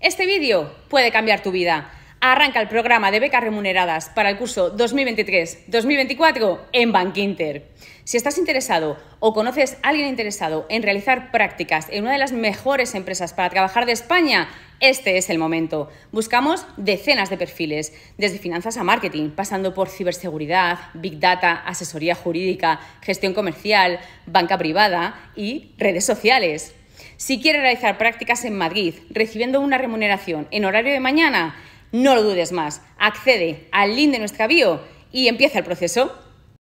Este vídeo puede cambiar tu vida. Arranca el programa de becas remuneradas para el curso 2023-2024 en Bankinter. Si estás interesado o conoces a alguien interesado en realizar prácticas en una de las mejores empresas para trabajar de España, este es el momento. Buscamos decenas de perfiles, desde finanzas a marketing, pasando por ciberseguridad, big data, asesoría jurídica, gestión comercial, banca privada y redes sociales. Si quieres realizar prácticas en Madrid recibiendo una remuneración en horario de mañana, no lo dudes más. Accede al link de nuestra bio y empieza el proceso.